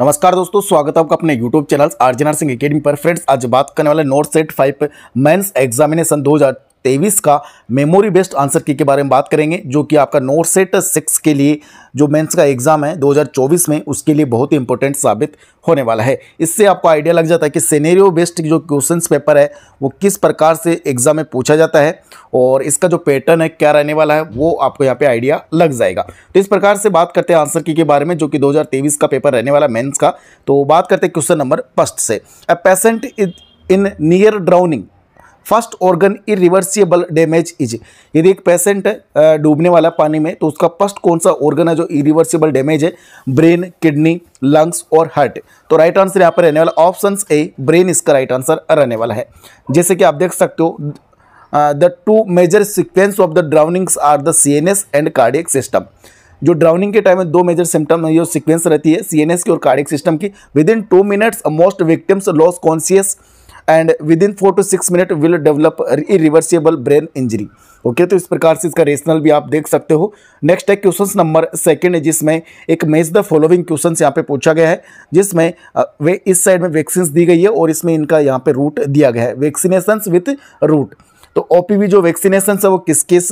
नमस्कार दोस्तों स्वागत है आपका अपने YouTube चैनल आर्जनर सिंह एकेडमी पर फ्रेंड्स आज बात करने वाले NORCET five mains examination 2023 का मेमोरी बेस्ड आंसर की के बारे में बात करेंगे जो कि आपका नोट सेट सिक्स के लिए जो मेंस का एग्ज़ाम है 2024 में उसके लिए बहुत ही इंपॉर्टेंट साबित होने वाला है इससे आपको आइडिया लग जाता है कि सेनेरियो बेस्ड जो क्वेश्चन पेपर है वो किस प्रकार से एग्ज़ाम में पूछा जाता है और इसका जो पैटर्न है क्या रहने वाला है वो आपको यहाँ पे आइडिया लग जाएगा तो इस प्रकार से बात करते हैं आंसर की के बारे में जो कि 2023 का पेपर रहने वाला मेंस का तो बात करते हैं क्वेश्चन नंबर फर्स्ट से a patient in near drowning first organ irreversible damage is यदि एक पेशेंट डूबने वाला पानी में तो उसका फर्स्ट कौन सा ऑर्गन है जो इरिवर्सिबल डैमेज है ब्रेन किडनी लंग्स और हार्ट तो राइट आंसर यहाँ पर रहने वाला ऑप्शन ए ब्रेन इसका राइट आंसर रहने वाला है जैसे कि आप देख सकते हो the two major sequence of the drownings are the C N S and cardiac system जो ड्राउनिंग के टाइम में दो मेजर सिम्टम जो सिक्वेंस रहती है सीएनएस की और कार्डिक सिस्टम की within two minutes most victims loss conscious and within four to six minute will develop irreversible brain injury okay तो इस प्रकार से इसका रेशनल भी आप देख सकते हो नेक्स्ट है क्वेश्चन नंबर सेकेंड है जिसमें एक मेज द फॉलोइंग क्वेश्चन यहाँ पे पूछा गया है जिसमें वे इस साइड में वैक्सीन दी गई है और इसमें इनका यहाँ पे रूट दिया गया है वैक्सीनेशन विथ रूट तो ओपीवी जो वैक्सीनेशन है वो किस किस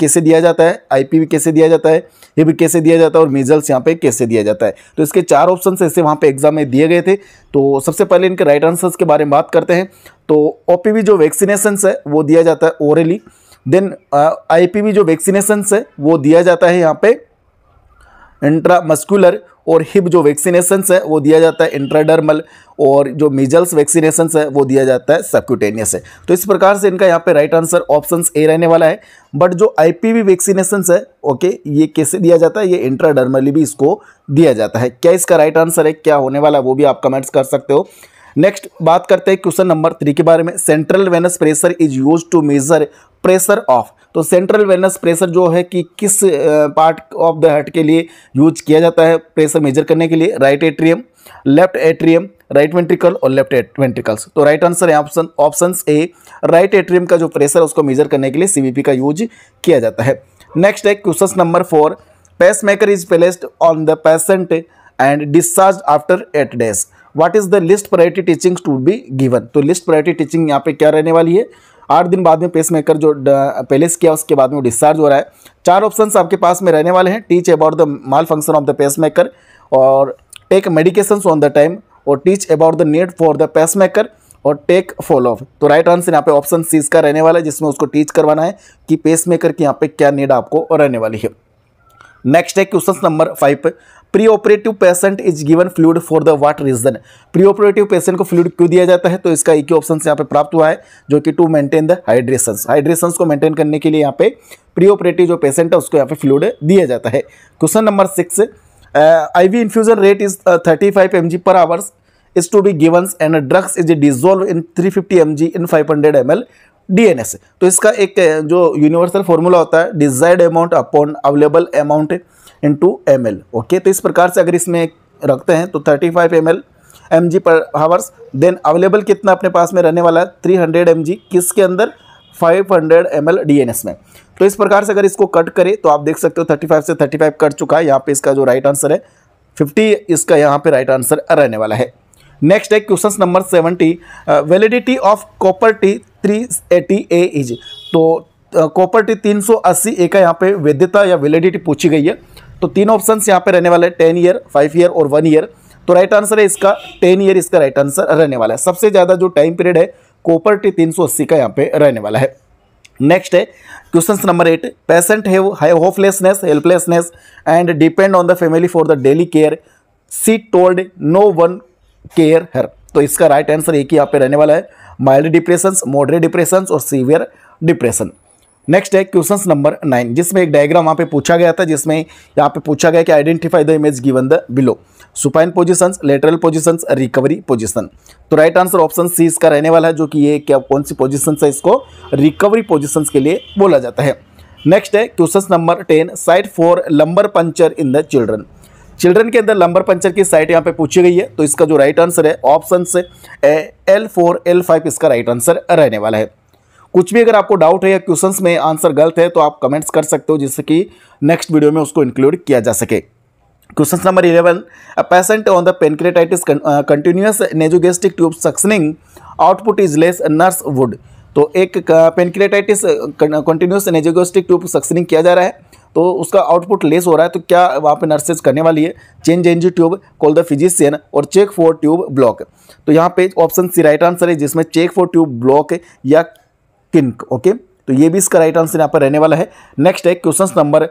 कैसे दिया जाता है आईपीवी कैसे दिया जाता है ये भी कैसे दिया जाता है और मेजल्स यहाँ पे कैसे दिया जाता है तो इसके चार ऑप्शन ऐसे वहाँ पे एग्जाम में दिए गए थे तो सबसे पहले इनके राइट आंसर्स के बारे में बात करते हैं तो ओ जो वैक्सीनेशन है वो दिया जाता है ओरली देन आई जो वैक्सीनेशन है वो दिया जाता है यहाँ पे मस्कुलर और हिप जो वैक्सीनेशन है वो दिया जाता है इंट्राडर्मल और जो मिजल्स वैक्सीनेशन है वो दिया जाता है सबक्यूटेनियस है तो इस प्रकार से इनका यहाँ पे राइट आंसर ऑप्शन ए रहने वाला है बट जो आईपीवी वैक्सीनेशन है ओके ये कैसे दिया जाता है ये इंट्राडर्मली भी इसको दिया जाता है क्या इसका राइट आंसर है क्या होने वाला है वो भी आप कमेंट्स कर सकते हो नेक्स्ट बात करते हैं क्वेश्चन नंबर थ्री के बारे में central venous pressure is use to measure pressure of तो सेंट्रल वेनस प्रेशर जो है कि किस पार्ट ऑफ द हार्ट के लिए यूज किया जाता है प्रेशर मेजर करने के लिए right atrium left atrium right ventricle और लेफ्ट वेंट्रिकल्स तो राइट आंसर है option option A right atrium का जो प्रेशर है उसको मेजर करने के लिए सीवीपी का यूज किया जाता है नेक्स्ट है question number four pacemaker is placed on the patient and discharge after eight days what is the least priority teaching to be given तो लिस्ट प्रायोरिटी टीचिंग यहाँ पे क्या रहने वाली है आठ दिन बाद में पेस मेकर जो पेलेस किया उसके बाद में वो डिस्चार्ज हो रहा है चार ऑप्शन आपके पास में रहने वाले हैं teach about the malfunction of the pacemaker और take medication on the time और teach about the need for the pacemaker और टेक फॉलो ऑफ तो राइट आंसर यहाँ पे ऑप्शन सी इसका रहने वाला है जिसमें उसको टीच करवाना है कि पेस मेकर की यहाँ पे क्या नीड आपको रहने वाली है नेक्स्ट है question number five preoperative patient is given fluid for the what reason preoperative patient को फ्लूड क्यों दिया जाता है तो इसका एक ही ऑप्शन यहाँ पे प्राप्त हुआ है जो कि to maintain the hydration hydration को मेंटेन करने के लिए यहाँ पे प्री ऑपरेटिव जो पेशेंट है उसको यहाँ पे फ्लूड दिया जाता है question number six I V infusion rate is thirty five M G per hours is to be given and drugs is dissolve in three fifty M G in five hundred M L D N S तो इसका एक uh, जो universal formula होता है desired amount upon available amount into M okay तो इस प्रकार से अगर इसमें रखते हैं तो thirty five M L M G per hours then available कितना अपने पास में रहने वाला है थ्री हंड्रेड एम जी किसके अंदर five hundred M L D N S में तो इस प्रकार से अगर इसको कट करें तो आप देख सकते हो थर्टी फाइव से थर्टी फाइव कट चुका है यहाँ पे इसका जो राइट आंसर है फिफ्टी इसका यहाँ पे राइट आंसर रहने वाला है नेक्स्ट है question number seventy validity of copper T three eighty A is तो कॉपर टी तीन सौ अस्सी ए का यहाँ पे वैधता या वैलिडिटी पूछी गई है तो तीन ऑप्शन यहाँ पे रहने वाले टेन ईयर फाइव ईयर और वन ईयर तो राइट आंसर है इसका टेन ईयर इसका राइट आंसर रहने वाला है सबसे ज़्यादा जो टाइम पीरियड है कोपर्टी तीन सौ अस्सी का यहाँ पे रहने वाला है नेक्स्ट है question number eight patient have hopelessness helplessness and depend on the family for the daily care she told no one care her तो इसका राइट आंसर एक ही यहाँ पे रहने वाला है माइल्ड डिप्रेशन मॉडरेट डिप्रेशन और सीवियर डिप्रेशन नेक्स्ट है क्वेश्चन नंबर नाइन जिसमें एक डायग्राम वहाँ पे पूछा गया था जिसमें यहाँ पे पूछा गया कि identify the image given the below supine position lateral position recovery position तो राइट आंसर ऑप्शन सी इसका रहने वाला है जो कि ये क्या कौन सी पोजिशन है इसको रिकवरी पोजिशन के लिए बोला जाता है नेक्स्ट है question number ten site for lumbar puncture in the children children के अंदर लंबर पंचर की साइट यहाँ पे पूछी गई है तो इसका जो राइट आंसर है ऑप्शन से एल फोर एल फाइव इसका राइट आंसर रहने वाला है कुछ भी अगर आपको डाउट है या क्वेश्चन में आंसर गलत है तो आप कमेंट्स कर सकते हो जिससे कि नेक्स्ट वीडियो में उसको इंक्लूड किया जा सके question number eleven a patient on the pancreatitis continuous nasogastric tube suctioning output is less nurse would तो एक pancreatitis continuous nasogastric tube suctioning किया जा रहा है तो उसका आउटपुट लेस हो रहा है तो क्या वहाँ पे नर्सेज करने वाली है change NG tube call the physician और चेक फॉर ट्यूब ब्लॉक तो यहाँ पे ऑप्शन सी राइट आंसर है जिसमें चेक फॉर ट्यूब ब्लॉक या किंक ओके तो ये भी इसका राइट आंसर यहाँ पर रहने वाला है नेक्स्ट है question number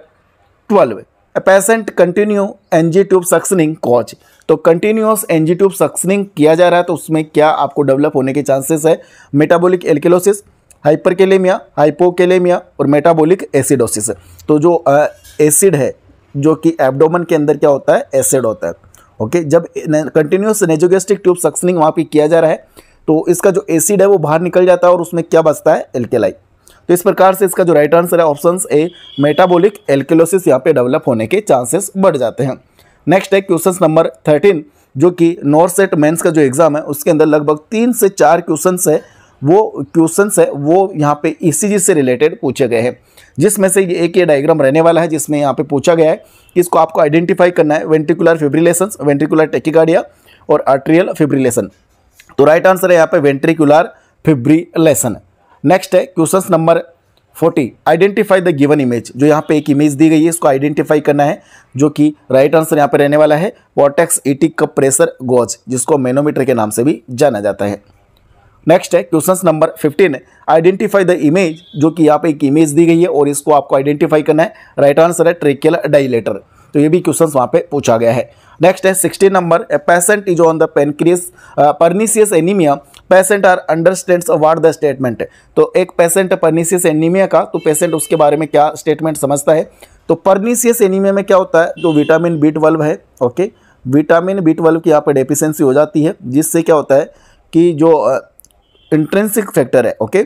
twelve a patient continue NG tube suctioning cause तो कंटिन्यूस एनजी ट्यूब सक्सनिंग किया जा रहा है तो उसमें क्या आपको डेवलप होने के चांसेस है मेटाबोलिक एल्केलोसिस हाइपरकेलेमिया हाइपोकेलेमिया और मेटाबोलिक एसिडोसिस तो जो एसिड है जो कि एब्डोमन के अंदर क्या होता है एसिड होता है ओके जब कंटिन्यूस नेजोगेस्टिक ट्यूब सक्सनिंग वहाँ पे किया जा रहा है तो इसका जो एसिड है वो बाहर निकल जाता है और उसमें क्या बचता है एल्केलाई तो इस प्रकार से इसका जो राइट आंसर है ऑप्शन ए मेटाबोलिक एल्केलोसिस यहाँ पे डेवलप होने के चांसेस बढ़ जाते हैं नेक्स्ट है क्वेश्चन नंबर थर्टीन जो कि सेट मेन्स का जो एग्ज़ाम है उसके अंदर लगभग तीन से चार क्वेश्चन है वो क्वेश्चन है वो यहाँ पे ई e से रिलेटेड पूछे गए हैं जिसमें से ये एक ये डायग्राम रहने वाला है जिसमें यहाँ पे पूछा गया है कि इसको आपको आइडेंटिफाई करना है वेंटिकुलर फिब्रिलेशन वेंटिकुलर टेकिकार्डिया और आर्ट्रियल फिब्रिलेशन तो राइट आंसर है यहाँ पे वेंट्रिकुलर फिब्रिलेशन नेक्स्ट है question number forty identify the given image जो यहाँ पे एक इमेज दी गई है इसको आइडेंटिफाई करना है जो कि राइट आंसर यहाँ पे रहने वाला है वॉटेक्स एटी का प्रेशर गोज जिसको मेनोमीटर के नाम से भी जाना जाता है नेक्स्ट है question number fifteen identify the image जो कि यहाँ पे एक इमेज दी गई है और इसको आपको आइडेंटिफाई करना है राइट आंसर है ट्रेकियल डाइलेटर तो ये भी क्वेश्चन वहाँ पे पूछा गया है नेक्स्ट है sixteen number a patient is on the pancreas pernicious anaemia patient are understand what the statement तो एक पेशेंट परनीसियस एनीमिया का तो पेशेंट उसके बारे में क्या स्टेटमेंट समझता है तो परनीसियस एनीमिया में क्या होता है जो विटामिन बी ट्वेल्व है ओके विटामिन बी ट्वेल्व की यहाँ पर डेफिशेंसी हो जाती है जिससे क्या होता है कि जो इंट्रेंसिक uh, फैक्टर है ओके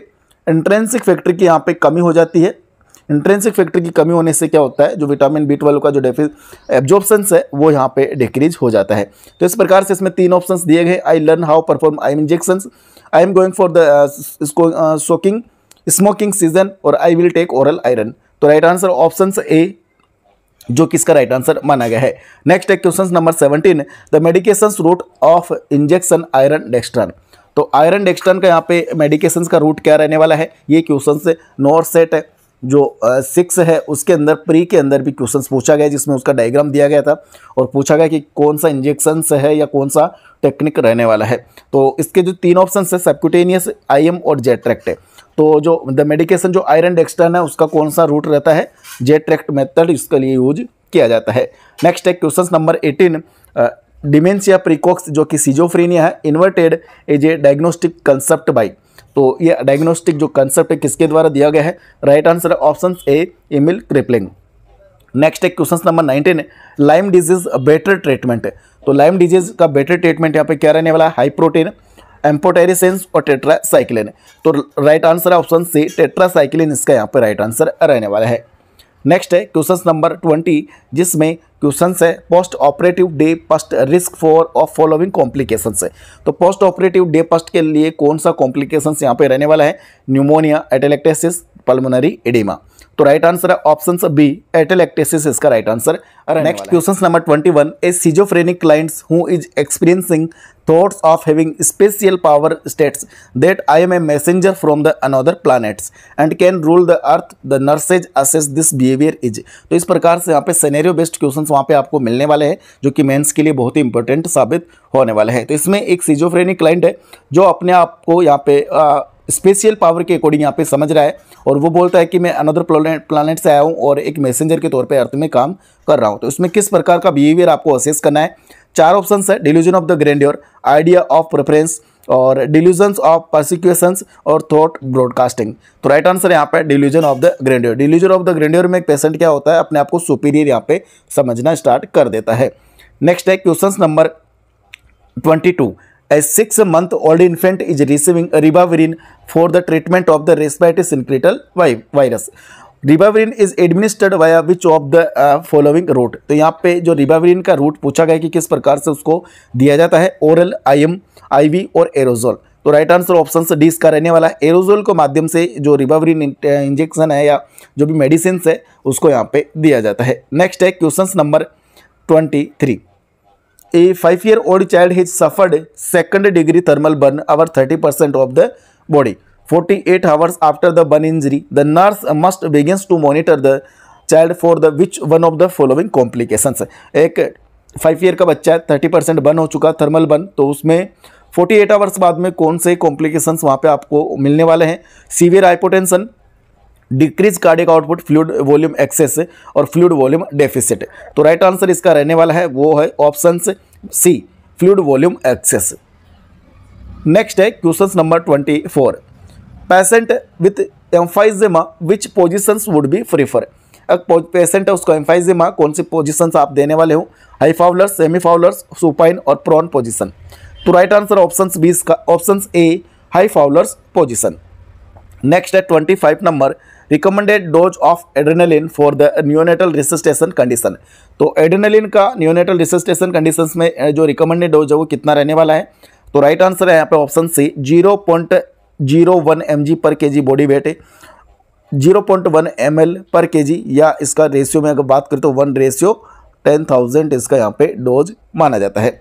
इंट्रेंसिक फैक्टर की यहाँ पे कमी हो जाती है इंट्रेंसिक फैक्टर की कमी होने से क्या होता है जो विटामिन बी ट्वेल्व का जो डेफि एब्जॉर्बसन्स है वो यहाँ पे डिक्रीज हो जाता है तो इस प्रकार से इसमें तीन ऑप्शन दिए गए I learn how perform I injection I am going for the soaking smoking season और I will take oral iron तो राइट आंसर ऑप्शन ए जो किसका राइट आंसर माना गया है नेक्स्ट है question number seventeen the medication route of injection iron dextran तो iron dextran का यहाँ पे मेडिकेशन का रूट क्या रहने वाला है ये क्वेश्चन से नोर सेट है जो सिक्स है उसके अंदर प्री के अंदर भी क्वेश्चंस पूछा गया जिसमें उसका डायग्राम दिया गया था और पूछा गया कि कौन सा इंजेक्शन है या कौन सा टेक्निक रहने वाला है तो इसके जो तीन ऑप्शन है सबक्यूटेनियस आईएम और जेट ट्रैक्ट है तो जो द मेडिकेशन जो आयरन डेक्सटर्न है उसका कौन सा रूट रहता है जेट ट्रैक्ट मेथड इसके लिए यूज किया जाता है नेक्स्ट है question number eighteen dementia praecox जो कि सीजोफ्रीनिया है inverted as a diagnostic concept by तो ये डायग्नोस्टिक जो कंसेप्ट है किसके द्वारा दिया गया है राइट आंसर है option A Emil Kraepelin next है क्वेश्चन नंबर नाइनटीन है लाइम डिजीज बेटर ट्रीटमेंट है तो लाइम डिजीज का बेटर ट्रीटमेंट यहाँ पे क्या रहने वाला है हाई प्रोटीन एम्पोटेरिसेंस और टेट्रासाइक्लिन तो राइट आंसर है ऑप्शन सी टेट्रासाइक्लिन इसका यहाँ पे राइट आंसर रहने वाला है नेक्स्ट है क्वेश्चन नंबर ट्वेंटी जिसमें क्वेश्चन है postoperative day first risk for of following complication है तो पोस्ट ऑपरेटिव डे पस्ट के लिए कौन सा कॉम्प्लिकेशन यहाँ पे रहने वाला है न्यूमोनिया एटेलेक्टेसिस पल्मोनरी एडिमा तो राइट आंसर है ऑप्शन बी एटेलेक्टेसिस इसका right answer next question number twenty one a schizophrenic clients who is experiencing thoughts of having special power states that I am a messenger from the another planets and can rule the earth the nurses assess this behavior is to is prakar se yahan pe scenario based questions wahan pe aapko milne wale hai jo ki mains ke liye bahut hi important sabit hone wale hai to isme ek schizophrenic client hai jo apne aap ko yahan pe special power के according यहाँ पे समझ रहा है और वो बोलता है कि मैं अनदर प्लानेट प्लानट से आया हूँ और एक मैसेंजर के तौर पे अर्थ में काम कर रहा हूँ तो इसमें किस प्रकार का बिहेवियर आपको असेस करना है चार ऑप्शन है delusion of the grandeur idea of preference और डिल्यूजन ऑफ प्रोसिक्यूशंस और थॉट ब्रॉडकास्टिंग तो राइट आंसर यहाँ पे delusion of the grandeur delusion of the grandeur में एक पेशेंट क्या होता है अपने आप को सुपीरियर यहाँ पे समझना स्टार्ट कर देता है नेक्स्ट है question number twenty two six month old infant is receiving ribavirin for the treatment of the respiratory इनक्रिटल syncytial virus ribavirin is administered via which of the following route तो यहाँ पे जो रिबावरिन का रूट पूछा गया कि किस प्रकार से उसको दिया जाता है ओरल आई एम आई और एरोजोल तो राइट आंसर ऑप्शन डी इसका रहने वाला है एरोजोल के माध्यम से जो रिबावरिन इंजेक्शन uh, है या जो भी मेडिसिन है उसको यहाँ पे दिया जाता है नेक्स्ट है question number twenty three a five year old child his suffered second degree thermal burn over thirty percent of the body forty eight hours after the burn injury the nurse must begins to monitor the child for the which one of the following complication एक five year का बच्चा है thirty percent बन हो चुका thermal बन तो उसमें फोर्टी एट आवर्स बाद में कौन से कॉम्प्लिकेशंस वहाँ पे आपको मिलने वाले हैं severe hypotension decrease cardiac output fluid volume excess और फ्लूड वॉल्यूम डेफिसिट तो राइट right आंसर इसका रहने वाला है वो है option C fluid volume excess next है question number twenty four patient with emphysema which positions would be prefer अगर पेशेंट है उसको एम्फाइजेमा कौन सी पोजिशंस आप देने वाले हो high Fowler's semi Fowler's supine और प्रॉन पोजिशन तो राइट आंसर ऑप्शन बी इसका option A high Fowler's position next है twenty five number recommended dose of adrenaline for the neonatal resuscitation condition तो एड्रेनलिन का न्योनेटल रिसिस्टेशन कंडीशन में जो recommended dose है वो कितना रहने वाला है तो राइट आंसर है यहाँ पे option C zero point zero one M G per K G body weight है zero point one M L per K जी या इसका रेशियो में अगर बात करें तो वन रेशियो टेन थाउजेंड इसका यहाँ पे डोज माना जाता है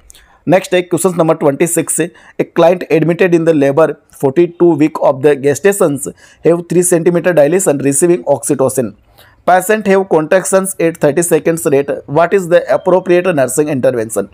नेक्स्ट है क्वेश्चन नंबर ट्वेंटी सिक्स से a client admitted in the labour forty two week of the gestations have three centimetre dilation receiving oxytocin patient have contractions at thirty seconds rate what is the appropriate nursing intervention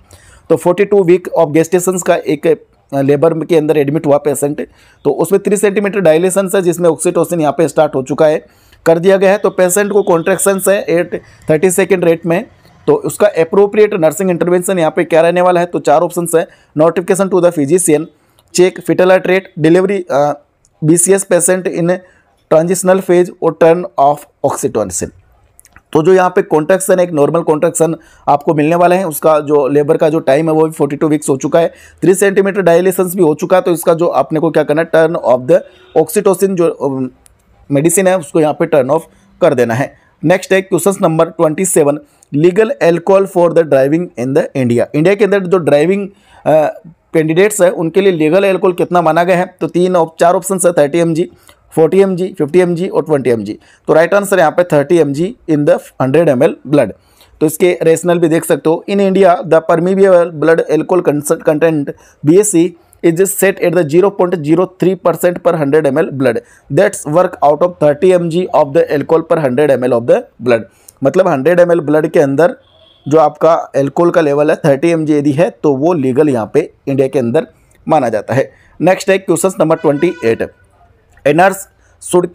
तो two week of gestation का एक labour के अंदर admit हुआ patient तो उसमें three centimetre dilation है जिसमें ऑक्सीटोसिन यहाँ पे स्टार्ट हो चुका है कर दिया गया है तो पेशेंट को कॉन्ट्रेक्शंस है एट थर्टी सेकेंड रेट में तो उसका अप्रोप्रिएट नर्सिंग इंटरवेंशन यहाँ पे क्या रहने वाला है तो चार ऑप्शन है notification to the physician check fetal rate delivery be patient in transitional phase और टर्न ऑफ ऑक्सीटोनसिन तो जो यहाँ पे कॉन्ट्रैक्शन एक नॉर्मल कॉन्ट्रैक्शन आपको मिलने वाला है उसका जो लेबर का जो टाइम है वो भी फोर्टी टू वीक्स हो चुका है थ्री सेंटीमीटर डायलिसंस भी हो चुका है तो इसका जो आपने को क्या करना है टर्न ऑफ द ऑक्सीटोसिन जो मेडिसिन um, है उसको यहाँ पे टर्न ऑफ कर देना है नेक्स्ट है question number twenty seven legal alcohol for the driving in the India India के अंदर जो ड्राइविंग कैंडिडेट्स uh, हैं उनके लिए लीगल एल्कोहल कितना माना गया है तो तीन और चार ऑप्शन है thirty m g forty m g fifty M g और ट्वेंटी एम जी तो राइट आंसर यहाँ पे thirty m ji in the hundred M l blood तो इसके रेशनल भी देख सकते हो in India the permissible blood alcohol content B S C is set at the zero point zero three percent per hundred M l blood that's work out of thirty m g of the alcohol per hundred M l of the blood मतलब hundred M l blood के अंदर जो आपका alcohol का level है thirty m जी यदि है तो वो लीगल यहाँ पे इंडिया के अंदर माना जाता है नेक्स्ट है question number twenty eight and nurse should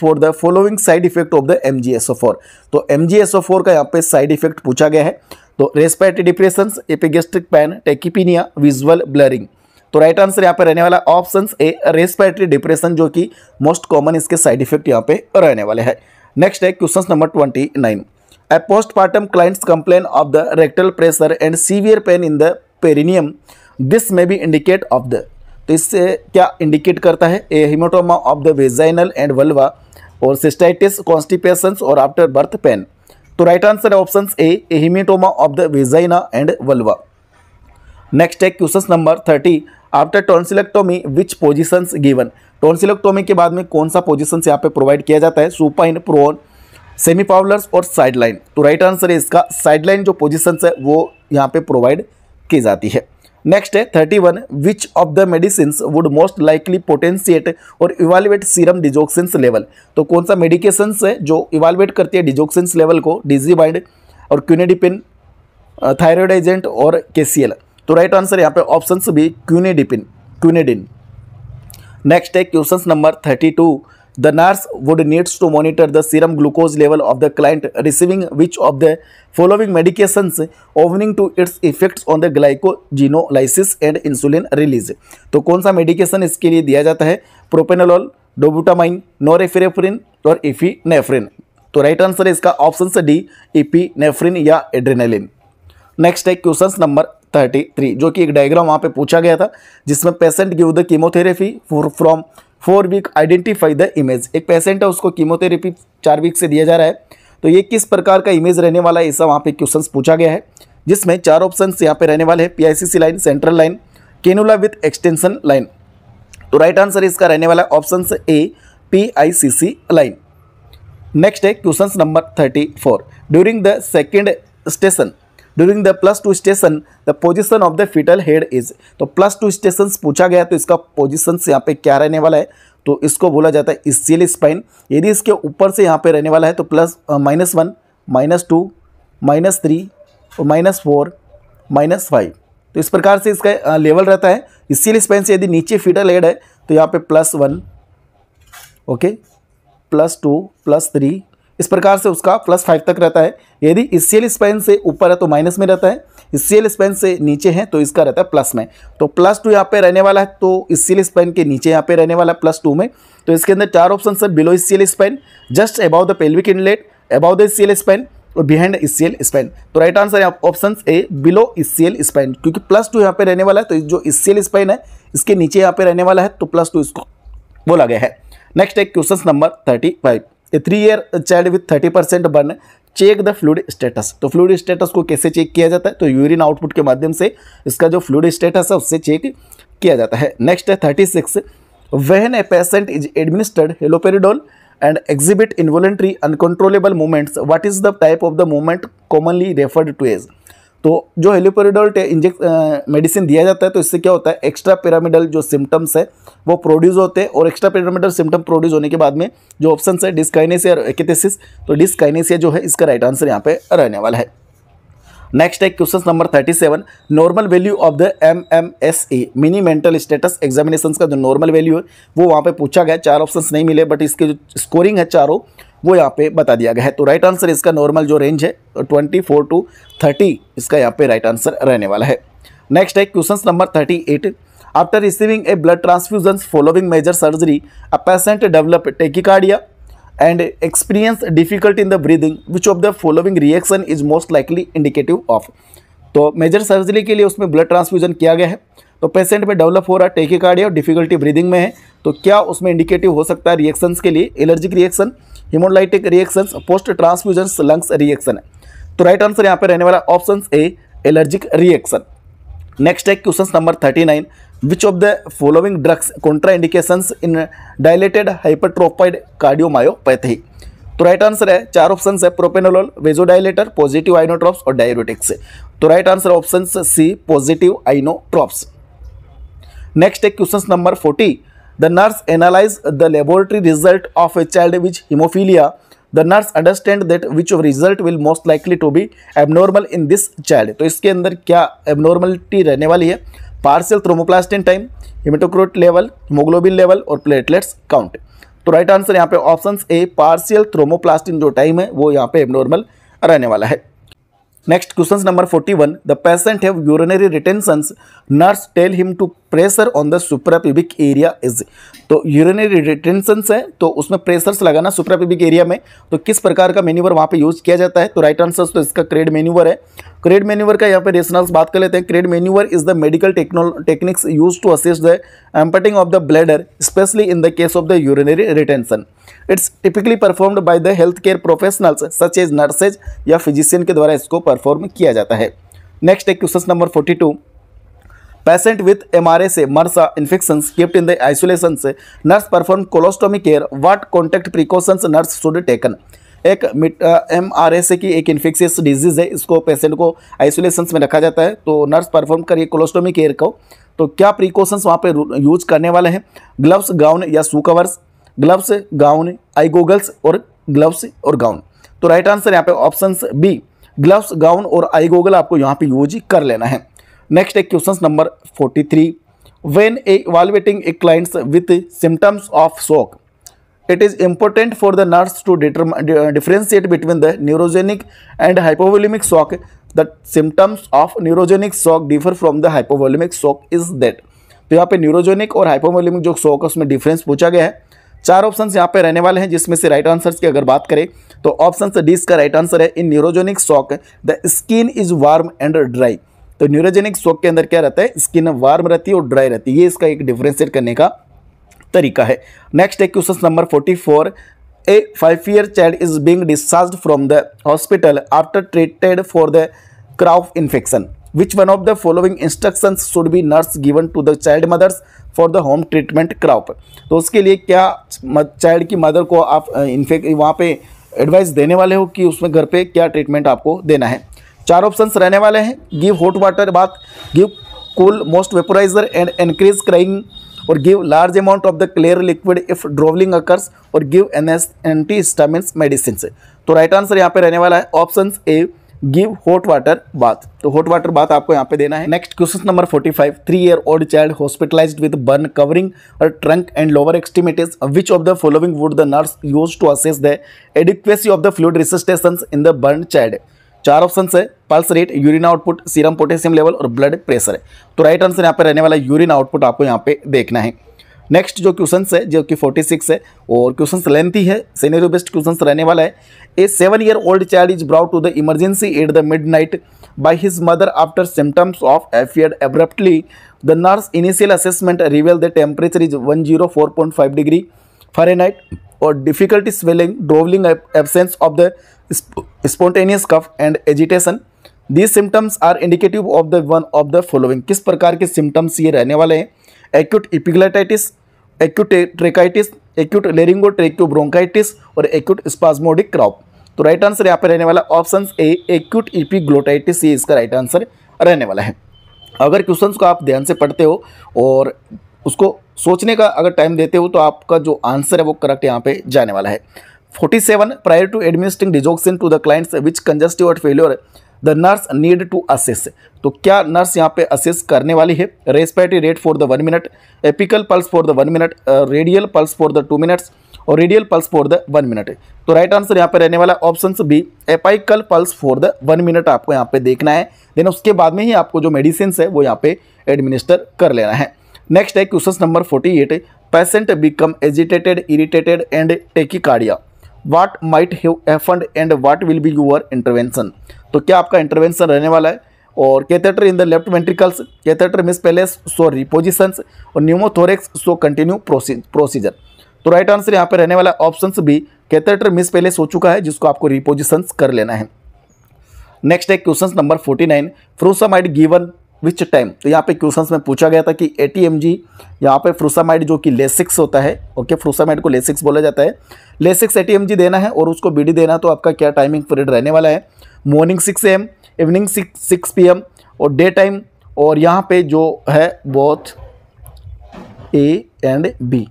for the following side effect of the M G S O four तो फोर का यहाँ पे साइड इफेक्ट पूछा गया है तो respiratory depression epigastric pain tachypnea visual blurring तो राइट आंसर यहाँ पे रहने वाला ऑप्शन ए रेस्पायरेटरी डिप्रेशन जो कि मोस्ट कॉमन इसके साइड इफेक्ट यहाँ पे रहने वाले हैं नेक्स्ट है question number twenty nine a postpartum clients complain of the rectal pressure and severe pain in the perineum this may be indicate of the तो इससे क्या इंडिकेट करता है a hematoma of the vaginal and vulva और cystitis constipation और after birth pain तो right answer है option A a hematoma of the vagina and vulva next है question number thirty after tonsillectomy which position given tonsillectomy के बाद में कौन सा पोजिशन यहाँ पे प्रोवाइड किया जाता है सुपाइन प्रोन सेमी पावलर्स और साइडलाइन तो राइट आंसर है इसका साइडलाइन जो पोजिशन है वो यहाँ पे प्रोवाइड की जाती है नेक्स्ट है thirty one which of the medicine would most likely potentiate और इवालुएट सीरम डिजोक्सिन्स लेवल तो कौन सा मेडिकेशन है जो इवालुएट करती है डिजोक्सिन्स लेवल को डिजी बाइंड और क्यूनेडिपिन थायरॉयड एजेंट और केसीएल तो राइट आंसर यहाँ पे option B quinidine quinidine next है question number thirty two The nurse would needs to monitor the serum glucose level of the client receiving which of the following medications owing to its effects on the glycogenolysis and insulin release. तो कौन सा medication इसके लिए दिया जाता है propranolol dobutamine नोरेफेरेफ्रिन और इफीनेफ्रिन तो राइट आंसर है इसका ऑप्शन डी इपीनेफ्रिन या एड्रेनालिन नेक्स्ट है क्वेश्चन नंबर थर्टी थ्री जो कि एक डायग्राम वहाँ पे पूछा गया था जिसमें patient give the chemotherapy from four week identify the image एक पेशेंट है उसको कीमोथेरेपी चार वीक से दिया जा रहा है तो ये किस प्रकार का इमेज रहने वाला है ऐसा वहाँ पे क्वेश्चंस पूछा गया है जिसमें चार ऑप्शन यहाँ पे रहने वाले हैं PICC line central line cannula with extension line तो राइट आंसर इसका रहने वाला है option A P line next है question number thirty four during the second station during the plus two station the position of the fetal head is तो plus two station पूछा गया तो इसका पोजिशन यहाँ पे क्या रहने वाला है तो इसको बोला जाता है स्सील स्पाइन यदि इसके ऊपर से यहाँ पे रहने वाला है तो plus minus one minus two minus three minus four minus five तो इस प्रकार से इसका लेवल रहता है स्सील स्पाइन से यदि नीचे फिटल हेड है तो यहाँ पे plus one okay plus two plus three इस प्रकार से उसका प्लस फाइव तक रहता है यदि स्पेन से ऊपर है तो माइनस में रहता है स्पेन से नीचे है तो इसका रहता है प्लस में तो प्लस टू यहाँ पे रहने वाला है तो स्पेन के नीचे यहाँ पे रहने वाला है प्लस टू में तो इसके अंदर चार ऑप्शन तो है below spine just above the pelvic inlet above the spine और बिहाइंड एल स्पेन तो राइट आंसर है option A below spine spine क्योंकि प्लस टू यहाँ पे रहने वाला है तो जो एल स्पेन है इसके नीचे यहाँ पे रहने वाला है तो प्लस टू इसको बोला गया है नेक्स्ट है question number thirty five three year child with thirty percent burn check the fluid status तो फ्लूड स्टेटस को कैसे चेक किया जाता है तो यूरिन आउटपुट के माध्यम से इसका जो फ्लूड स्टेटस है उससे चेक किया जाता है नेक्स्ट है thirty six when a patient is administered haloperidol and exhibit involuntary uncontrollable movements what is the type of the movement commonly referred to as तो जो हेलोपेरिडोल्ट इंजेक्ट मेडिसिन दिया जाता है तो इससे क्या होता है एक्स्ट्रा पिरामिडल जो सिम्टम्स है वो प्रोड्यूस होते हैं और एक्स्ट्रा पिरामिडल सिम्टम प्रोड्यूस होने के बाद में जो ऑप्शन है डिस्काइनेसिया और एकेथेसिस तो डिस्काइनेसिया जो है इसका राइट आंसर यहाँ पे रहने वाला है नेक्स्ट है question number thirty seven normal value of the M M S A mini mental status examination का जो नॉर्मल वैल्यू है वो वहाँ पे पूछा गया चार ऑप्शंस नहीं मिले बट इसके जो स्कोरिंग है चारों वो यहाँ पे बता दिया गया है तो राइट आंसर इसका नॉर्मल जो रेंज है ट्वेंटी फोर टू थर्टी इसका यहाँ पे राइट आंसर रहने वाला है नेक्स्ट है question number thirty eight after receiving a blood transfusion following major surgery a patient develop tachycardia and experience difficult in the breathing which of the following reaction is most likely indicative of तो major surgery के लिए उसमें blood transfusion किया गया है तो patient में develop हो रहा है टेकिकार्डिया और डिफिकल्टी ब्रीदिंग में है तो क्या उसमें इंडिकेटिव हो सकता है रिएक्शंस के लिए allergic reaction hemolytic reactions post transfusion lungs reaction है तो राइट आंसर यहाँ पर रहने वाला option A allergic reaction next है question number thirty nine which of the following drugs contraindication in dilated hypertrophied cardiomyopathy तो राइट आंसर है चार ऑप्शन है प्रोपेनोलोल वेजोडाइलेटर पॉजिटिव आइनोट्रॉप्स और डायरेटिक्स तो right answer option C positive inotropes next है question number forty The nurse analyzed the laboratory result of a child with hemophilia. The nurse understand that which result will most likely to be abnormal in this child. तो इसके अंदर क्या abnormality रहने वाली है partial thromboplastin time hematocrit level hemoglobin level और platelets count तो right answer यहाँ पे ऑप्शन ए पार्सियल थ्रोमोप्लास्टिन जो टाइम है वो यहाँ पे एबनॉर्मल रहने वाला है next question number forty one the patient have urinary retentions nurse tell him to pressure on the suprapubic area is तो यूरिनरी रिटेंशन है तो उसमें प्रेशर्स लगाना सुप्रापिबिक एरिया में तो किस प्रकार का मेन्यूवर वहाँ पे यूज किया जाता है तो राइट आंसर तो इसका क्रेड मेन्यूवर है क्रेड मेन्यूवर का यहाँ पे रेशनल्स बात कर लेते हैं Crede maneuver is the medical techniques use to assist the emptying of the bladder specially in the case of the urinary retention it's typically performed by the health care professionals such as nurses या physician के द्वारा इसको perform किया जाता है next है question number forty two patient with Patient with a MRSA infections kept in the isolation. Nurse perform colostomy care what contact precautions nurse should taken एक M R S A की एक infectious disease है इसको patient को isolation में रखा जाता है तो नर्स परफॉर्म करिए कोलोस्टोमी केयर को तो क्या प्रिकॉशंस वहाँ पे यूज करने वाले हैं ग्लव्स गाउन या shoe covers gloves gown eye goggles और ग्लव्स और गाउन तो राइट आंसर यहाँ पे ऑप्शन बी ग्लव्स गाउन और आई गोगल आपको यहाँ पे यूज कर लेना है नेक्स्ट है question number forty three when a evaluating a clients with symptoms of shock it is important for the nurse to differentiate between the neurogenic and hypovolemic shock the symptoms of neurogenic shock differ from the hypovolemic shock is that तो यहाँ पे neurogenic और hypovolaemic जो shock है उसमें difference पूछा गया है चार ऑप्शन यहाँ पे रहने वाले हैं जिसमें से राइट आंसर्स की अगर बात करें तो ऑप्शन डी इसका राइट आंसर है in neurogenic shock the skin is warm and dry तो न्यूरोजेनिक शॉक के अंदर क्या रहता है स्किन वार्म रहती है और ड्राई रहती है ये इसका एक डिफ्रेंशिएट करने का तरीका है नेक्स्ट है question number forty four a five year child is being discharge from the hospital after treated for the croup infection which one of the following instruction should be nurse given to the child mothers for the home treatment croup तो उसके लिए क्या child की mother को आप infect वहाँ पे advice देने वाले हो कि उसमें घर पे क्या ट्रीटमेंट आपको देना है चार ऑप्शंस रहने वाले हैं give hot water bath give cool mist vaporizer and increase crying और give large amount of the clear liquid if drooling occurs और give an antihistamine medicine तो राइट आंसर यहाँ पे रहने वाला है option A give hot water bath तो hot water bath आपको यहाँ पे देना है next question number 45 three year old child hospitalize with burn covering और trunk and lower extremities which of the following would the nurse use to assess the adequacy of the fluid resuscitation in the burn child चार option है pulse rate urine output serum potassium level और blood pressure है तो right answer यहाँ पे रहने वाला urine output आपको यहाँ पे देखना है नेक्स्ट जो क्वेश्चन है जो कि 46 है और क्वेश्चन लेंथी है सीनियर बेस्ट क्वेश्चन रहने वाला है a seven year old child is brought to the emergency at the mid night by his mother after symptoms of fever abruptly the nurse initial assessment reveal the temperature is one zero four point five degree night और difficulty swallowing drooling absence of the spontaneous cough and agitation these symptoms are indicative of the one of the following किस प्रकार के symptoms ये रहने वाले हैं acute epiglottitis acute tracheitis acute laryngo bronchitis और acute spasmodic croup तो right answer यहाँ पर रहने वाला ऑप्शन ए एक्यूट इपिग्लोटाइटिस ये इसका राइट आंसर रहने वाला है अगर क्वेश्चन को आप ध्यान से पढ़ते हो और उसको सोचने का अगर टाइम देते हो तो आपका जो आंसर है वो करेक्ट यहाँ पे जाने वाला है 47 prior to administering digoxin to the clients which congestive heart failure the nurse need to assess तो क्या नर्स यहाँ पे असेस करने वाली है respiratory rate for the one minute apical pulse for the one minute radial pulse for the two minutes और radial pulse for the one minute तो right answer यहाँ पे रहने वाला option B apical pulse for the one minute आपको यहाँ पे देखना है देन उसके बाद में ही आपको जो मेडिसिन है वो यहाँ पे एडमिनिस्टर कर लेना है नेक्स्ट है question number forty eight patient become agitated irritated and tachycardia what might happened and what will be your intervention तो क्या आपका इंटरवेंशन रहने वाला है और catheter in the left ventricles catheter misplace so repositions और pneumothorax so continue procedure तो right answer यहाँ पे रहने वाला ऑप्शन भी कैथेटर मिस पैलेस हो चुका है जिसको आपको रिपोजिशंस कर लेना है नेक्स्ट है question number forty nine furosemide given which time तो यहाँ पे क्वेश्चन में पूछा गया था कि ए टी एम जी यहाँ पर फ्रूसामाइड जो कि लेसिक्स होता है ओके फ्रूसामाइड को लेसिक्स बोला जाता है Lasix eighty m g देना है और उसको बी डी देना है तो आपका क्या टाइमिंग पीरियड रहने वाला है morning six AM evening six six P M और डे टाइम और यहाँ पे जो है बोथ ए एंड बी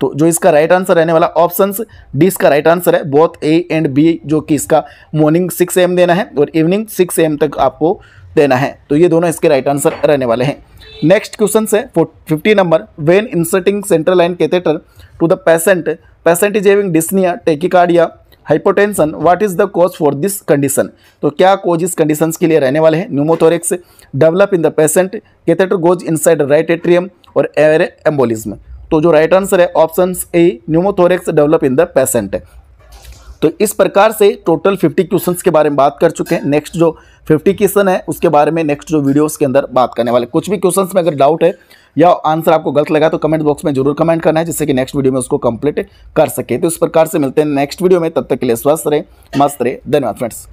तो जो इसका राइट आंसर रहने वाला ऑप्शन डी इसका राइट आंसर है बोथ ए एंड बी जो कि इसका मॉर्निंग सिक्स एम देना है और इवनिंग सिक्स एम तक आपको देना है तो ये दोनों इसके राइट आंसर रहने वाले हैं नेक्स्ट क्वेश्चन है fifty number when inserting central line catheter to the patient patient is having dyspnea tachycardia hypotension what is the cause for this condition तो क्या कोज इस कंडीशन के लिए रहने वाले हैं pneumothorax develop in the patient catheter goes inside right atrium और embolism तो जो राइट आंसर है option A pneumothorax develop in the patient तो इस प्रकार से टोटल 50 क्वेश्चंस के बारे में बात कर चुके हैं नेक्स्ट जो 50 क्वेश्चन है उसके बारे में नेक्स्ट जो वीडियोस के अंदर बात करने वाले कुछ भी क्वेश्चंस में अगर डाउट है या आंसर आपको गलत लगा तो कमेंट बॉक्स में जरूर कमेंट करना है जिससे कि नेक्स्ट वीडियो में उसको कंप्लीट कर सके तो इस प्रकार से मिलते हैं नेक्स्ट वीडियो में तब तक के लिए स्वस्थ रहे मस्त रहे धन्यवाद फ्रेंड्स